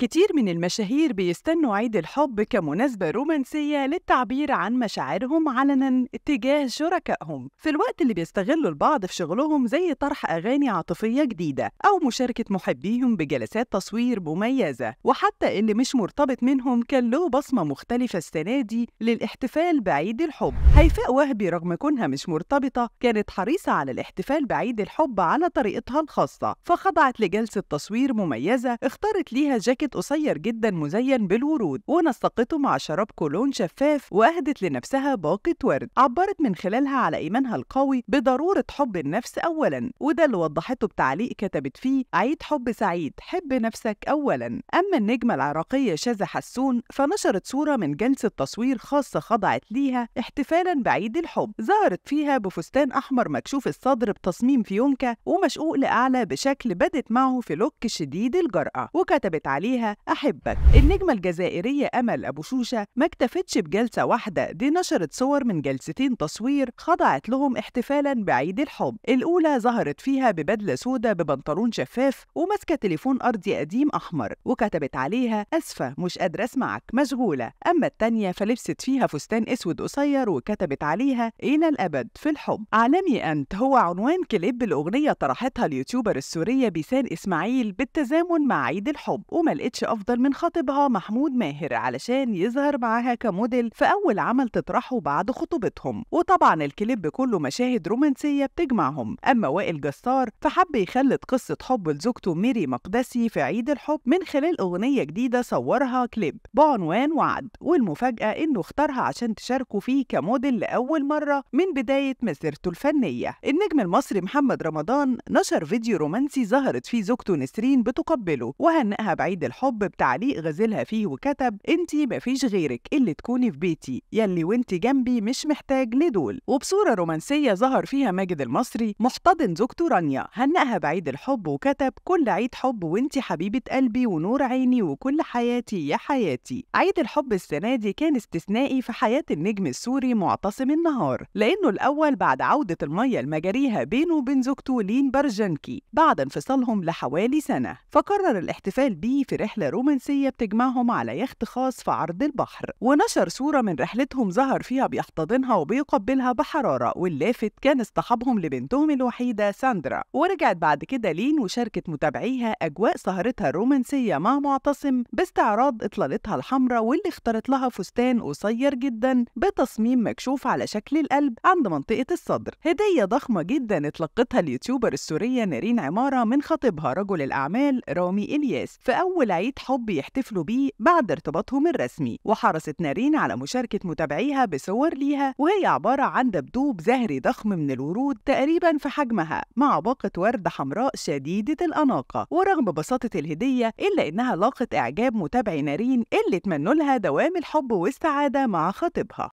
كتير من المشاهير بيستنوا عيد الحب كمناسبة رومانسية للتعبير عن مشاعرهم علنا اتجاه شركائهم في الوقت اللي بيستغلوا البعض في شغلهم زي طرح أغاني عاطفية جديدة أو مشاركة محبيهم بجلسات تصوير مميزة وحتى اللي مش مرتبط منهم كان له بصمة مختلفة السنة دي للاحتفال بعيد الحب هيفاء وهبي رغم كونها مش مرتبطة كانت حريصة على الاحتفال بعيد الحب على طريقتها الخاصة فخضعت لجلسة تصوير مميزة اختارت ليها جاكيت زيت قصير جدا مزين بالورود ونسقته مع شراب كولون شفاف وأهدت لنفسها باقة ورد عبرت من خلالها على إيمانها القوي بضرورة حب النفس أولا وده اللي وضحته بتعليق كتبت فيه عيد حب سعيد حب نفسك أولا أما النجمة العراقية شاذة حسون فنشرت صورة من جلسة تصوير خاصة خضعت ليها احتفالا بعيد الحب ظهرت فيها بفستان أحمر مكشوف الصدر بتصميم فيونكة ومشقوق لأعلى بشكل بدت معه في لوك شديد الجرأة وكتبت عليها فيها أحبك النجمة الجزائرية أمل أبو شوشة ما اكتفتش بجلسة واحدة دي نشرت صور من جلستين تصوير خضعت لهم احتفالا بعيد الحب الأولى ظهرت فيها ببدلة سودة ببنطلون شفاف وماسكة تليفون أرضي قديم أحمر وكتبت عليها أسفة مش قادرة أسمعك مشغولة أما التانية فلبست فيها فستان أسود قصير وكتبت عليها إلى الأبد في الحب عالمي أنت هو عنوان كليب الأغنية طرحتها اليوتيوبر السورية بيسان إسماعيل بالتزامن مع عيد الحب وما لقتش أفضل من خطيبها محمود ماهر علشان يظهر معاها كموديل في أول عمل تطرحه بعد خطوبتهم وطبعا الكليب كله مشاهد رومانسية بتجمعهم أما وائل جسار فحب يخلد قصة حب لزوجته ميري مقدسي في عيد الحب من خلال أغنية جديدة صورها كليب بعنوان وعد والمفاجأة إنه اختارها عشان تشاركه فيه كموديل لأول مرة من بداية مسيرته الفنية النجم المصري محمد رمضان نشر فيديو رومانسي ظهرت فيه زوجته نسرين بتقبله وهنئها بعيد الحب الحب بتعليق غزلها فيه وكتب انتي مفيش غيرك اللي تكوني في بيتي يلي وانتي جنبي مش محتاج لدول وبصورة رومانسية ظهر فيها ماجد المصري محتضن زوجته رانيا هنأها بعيد الحب وكتب كل عيد حب وانتي حبيبة قلبي ونور عيني وكل حياتي يا حياتي عيد الحب السنة دي كان استثنائي في حياة النجم السوري معتصم النهار لأنه الأول بعد عودة المية المجاريها بينه وبين زوجته لين برجنكي بعد انفصالهم لحوالي سنة فقرر الاحتفال بيه في رحلة رومانسية بتجمعهم على يخت خاص في عرض البحر ونشر صورة من رحلتهم ظهر فيها بيحتضنها وبيقبلها بحرارة واللافت كان اصطحابهم لبنتهم الوحيدة ساندرا ورجعت بعد كده لين وشاركت متابعيها أجواء سهرتها الرومانسية مع معتصم باستعراض إطلالتها الحمراء واللي اختارت لها فستان قصير جدا بتصميم مكشوف على شكل القلب عند منطقة الصدر هدية ضخمة جدا اتلقتها اليوتيوبر السورية نارين عمارة من خطيبها رجل الأعمال رامي إلياس في أول أول عيد حب يحتفلوا بيه بعد ارتباطهم الرسمي وحرصت نارين على مشاركة متابعيها بصور ليها وهي عبارة عن دبدوب زهري ضخم من الورود تقريبا في حجمها مع باقة ورد حمراء شديدة الأناقة ورغم بساطة الهدية إلا إنها لاقت إعجاب متابعي نارين اللي تمنوا لها دوام الحب والسعادة مع خطيبها